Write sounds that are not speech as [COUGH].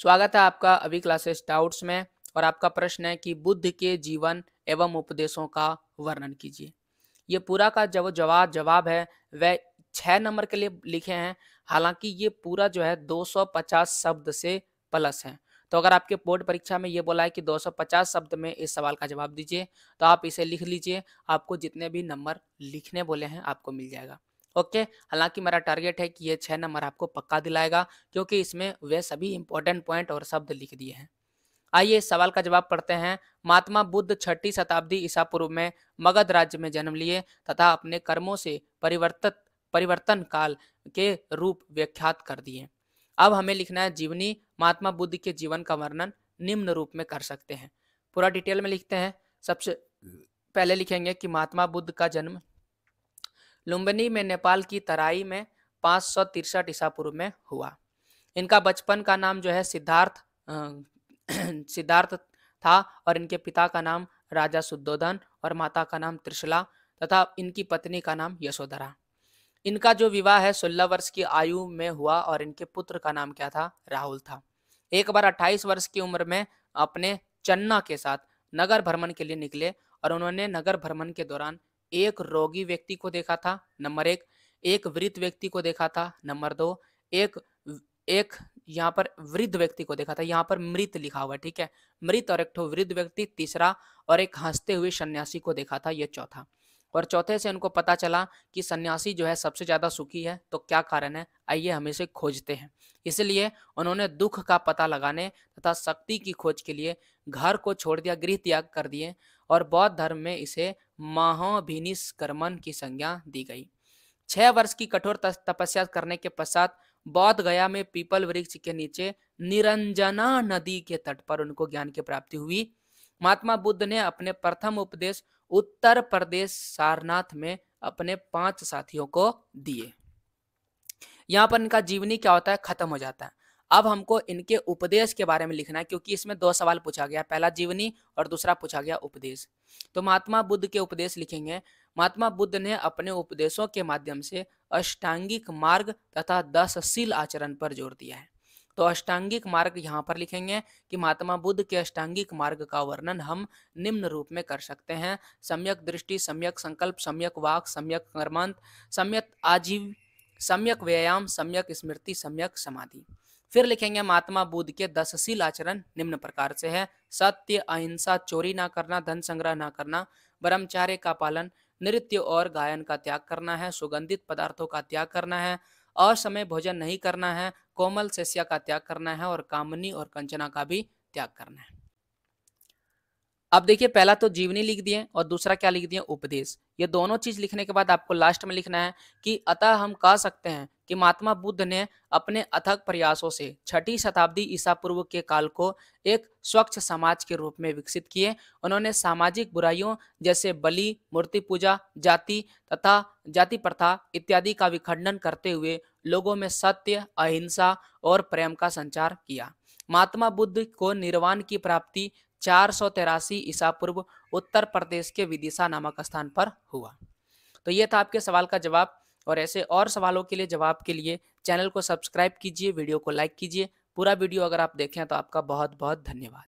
स्वागत है आपका अभी क्लासेस डाउट्स में और आपका प्रश्न है कि बुद्ध के जीवन एवं उपदेशों का वर्णन कीजिए ये पूरा का जो जवाब जवाब है वह छः नंबर के लिए लिखे हैं हालांकि ये पूरा जो है 250 शब्द से प्लस है तो अगर आपके बोर्ड परीक्षा में ये बोला है कि 250 शब्द में इस सवाल का जवाब दीजिए तो आप इसे लिख लीजिए आपको जितने भी नंबर लिखने बोले हैं आपको मिल जाएगा ओके हालांकि मेरा टारगेट है कि ये छः नंबर आपको पक्का दिलाएगा क्योंकि इसमें वे सभी इंपॉर्टेंट पॉइंट और शब्द लिख दिए हैं आइए इस सवाल का जवाब पढ़ते हैं महात्मा बुद्ध छठी शताब्दी ईसा पूर्व में मगध राज्य में जन्म लिए तथा अपने कर्मों से परिवर्तित परिवर्तन काल के रूप व्याख्यात कर दिए अब हमें लिखना है जीवनी महात्मा बुद्ध के जीवन का वर्णन निम्न रूप में कर सकते हैं पूरा डिटेल में लिखते हैं सबसे पहले लिखेंगे कि महात्मा बुद्ध का जन्म लुम्बनी में नेपाल की तराई में पाँच सौ तिरसठ ईसा पूर्व में हुआ इनका बचपन का नाम जो है सिद्धार्थ [CLEARS THROAT] सिद्धार्थ था और इनके पिता का नाम राजा सुद्धोधन और माता का नाम त्रिशला तथा इनकी पत्नी का नाम यशोधरा इनका जो विवाह है सोलह वर्ष की आयु में हुआ और इनके पुत्र का नाम क्या था राहुल था एक बार 28 वर्ष की उम्र में अपने चन्ना के साथ नगर भ्रमण के लिए निकले और उन्होंने नगर भ्रमण के दौरान एक रोगी व्यक्ति को देखा था नंबर एक एक वृद्ध व्यक्ति को देखा था नंबर दो एक एक यहाँ पर वृद्ध व्यक्ति को देखा था यहाँ पर मृत लिखा हुआ ठीक है मृत और एक वृद्ध व्यक्ति तीसरा और एक हंसते हुए सन्यासी को देखा था यह चौथा और चौथे से उनको पता चला कि सन्यासी जो है सबसे ज्यादा सुखी है तो क्या कारण है आइए हम इसे खोजते हैं इसलिए उन्होंने दुख का पता लगाने तथा शक्ति की खोज के लिए घर को छोड़ दिया गृह त्याग कर दिए और बौद्ध धर्म में इसे महाभिनिष्कर्मन की संज्ञा दी गई छह वर्ष की कठोर तपस्या करने के पश्चात बौद्ध गया में पीपल वृक्ष के नीचे निरंजना नदी के तट पर उनको ज्ञान की प्राप्ति हुई महात्मा बुद्ध ने अपने प्रथम उपदेश उत्तर प्रदेश सारनाथ में अपने पांच साथियों को दिए यहाँ पर इनका जीवनी क्या होता है खत्म हो जाता है अब हमको इनके उपदेश के बारे में लिखना है क्योंकि इसमें दो सवाल पूछा गया पहला जीवनी और दूसरा पूछा गया उपदेश तो महात्मा बुद्ध के उपदेश लिखेंगे महात्मा बुद्ध ने अपने उपदेशों के माध्यम से अष्टांगिक मार्ग तथा दसशील आचरण पर जोर दिया है तो अष्टांगिक मार्ग यहाँ पर लिखेंगे कि महात्मा बुद्ध के अष्टांगिक मार्ग का वर्णन हम निम्न रूप में कर सकते हैं सम्यक दृष्टि सम्यक संकल्प सम्यक वाक सम्यक कर्मांत सम्यक आजीव सम्यक व्यायाम सम्यक स्मृति सम्यक समाधि फिर लिखेंगे महात्मा बुद्ध के दसशील आचरण निम्न प्रकार से है सत्य अहिंसा चोरी ना करना धन संग्रह ना करना ब्रह्मचार्य का पालन नृत्य और गायन का त्याग करना है सुगंधित पदार्थों का त्याग करना है असमय भोजन नहीं करना है कोमल सेस्या का त्याग करना है और कामनी और कंचना का भी त्याग करना है अब देखिए पहला तो जीवनी लिख दिए और दूसरा क्या लिख दिए उपदेश ये दोनों चीज लिखने के बाद आपको लास्ट में लिखना है कि अतः हम कह सकते हैं कि महात्मा बुद्ध ने अपने अथक प्रयासों से छठी शताब्दी ईसा पूर्व के काल को एक स्वच्छ समाज के रूप में विकसित किए उन्होंने सामाजिक बुराइयों जैसे बलि मूर्ति पूजा जाति तथा जाति प्रथा इत्यादि का विखंडन करते हुए लोगों में सत्य अहिंसा और प्रेम का संचार किया महात्मा बुद्ध को निर्वाण की प्राप्ति चार सौ तेरासी ईसा पूर्व उत्तर प्रदेश के विदिशा नामक स्थान पर हुआ तो ये था आपके सवाल का जवाब और ऐसे और सवालों के लिए जवाब के लिए चैनल को सब्सक्राइब कीजिए वीडियो को लाइक कीजिए पूरा वीडियो अगर आप देखें तो आपका बहुत बहुत धन्यवाद